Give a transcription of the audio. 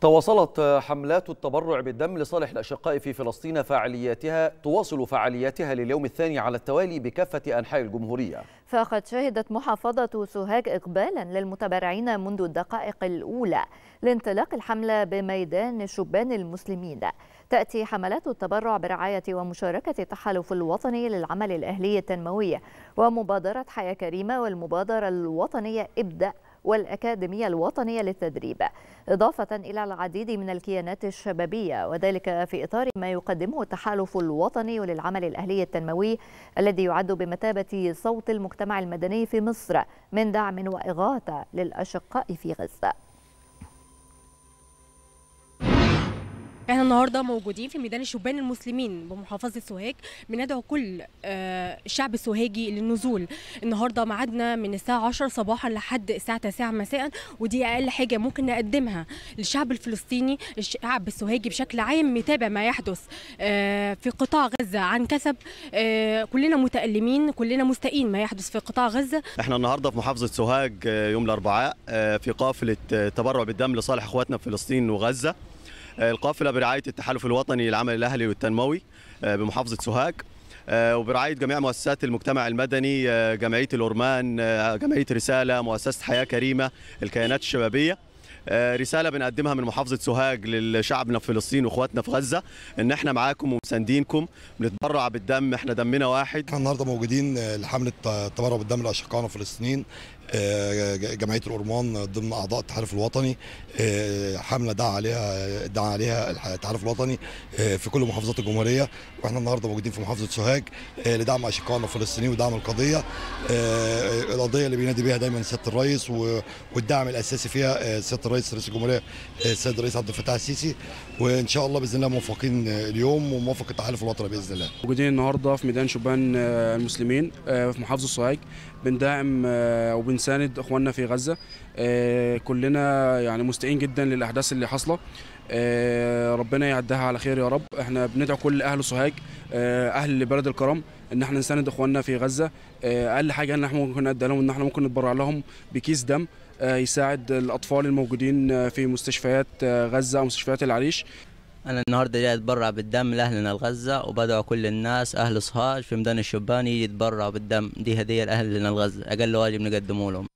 تواصلت حملات التبرع بالدم لصالح الأشقاء في فلسطين فعالياتها تواصل فعالياتها لليوم الثاني على التوالي بكافة أنحاء الجمهورية فقد شهدت محافظة سوهاج إقبالا للمتبرعين منذ الدقائق الأولى لانطلاق الحملة بميدان شبان المسلمين تأتي حملات التبرع برعاية ومشاركة التحالف الوطني للعمل الأهلي التنموي ومبادرة حياة كريمة والمبادرة الوطنية ابدأ والأكاديمية الوطنية للتدريب إضافة إلى العديد من الكيانات الشبابية وذلك في إطار ما يقدمه التحالف الوطني للعمل الأهلي التنموي الذي يعد بمثابة صوت المجتمع المدني في مصر من دعم وإغاثة للأشقاء في غزة احنا النهارده موجودين في ميدان الشبان المسلمين بمحافظه سوهاج بندعو كل الشعب آه، السوهاجي للنزول النهارده ميعادنا من الساعه 10 صباحا لحد الساعه 9 مساء ودي اقل حاجه ممكن نقدمها للشعب الفلسطيني الشعب السوهاجي بشكل عام متابع ما يحدث آه، في قطاع غزه عن كسب آه، كلنا متالمين كلنا مستائين ما يحدث في قطاع غزه احنا النهارده في محافظه سوهاج يوم الاربعاء في قافله تبرع بالدم لصالح اخواتنا في فلسطين وغزه القافله برعايه التحالف الوطني للعمل الاهلي والتنموي آه، بمحافظه سوهاج آه، وبرعايه جميع مؤسسات المجتمع المدني آه، جمعيه الاورمان جمعيه رساله مؤسسه حياه كريمه الكيانات الشبابيه آه، رساله بنقدمها من محافظه سوهاج للشعبنا في فلسطين واخواتنا في غزه ان احنا معاكم ومساندينكم بنتبرع بالدم احنا دمنا واحد احنا النهارده موجودين آه، لحمله التبرع آه، بالدم لاشقائنا الفلسطينيين جمعيه الأرمان ضمن اعضاء التحالف الوطني حمله دعا عليها دعا عليها التحالف الوطني في كل محافظات الجمهوريه واحنا النهارده موجودين في محافظه سوهاج لدعم اشقائنا الفلسطينيين ودعم القضيه القضيه اللي بينادي بيها دايما سياده الرئيس والدعم الاساسي فيها سياده الرئيس رئيس رئيس الجمهوريه آه، السيد الرئيس عبد الفتاح السيسي وان شاء الله باذن الله موفقين آه، اليوم وموفق التحالف الوطني باذن الله. موجودين النهارده في ميدان شبان آه، المسلمين في محافظه السوهاج بندعم وبنساند اخواننا في غزه كلنا يعني مستائين جدا للاحداث اللي حاصله ربنا يعدها على خير يا رب احنا بندعو كل اهل سوهاج آه، اهل بلد الكرم ان احنا نساند اخواننا في غزه آه، اقل حاجه ان احنا ممكن ندي لهم ان احنا ممكن نتبرع لهم بكيس دم آه، يساعد الاطفال الموجودين في مستشفيات غزه او مستشفيات العريش انا النهارده جاي اتبرع بالدم لاهلنا الغزه وبدعو كل الناس اهل صهاج في ميدان الشبان يجي يتبرعوا بالدم دي هديه لاهلنا الغزه اقل واجب نقدمه لهم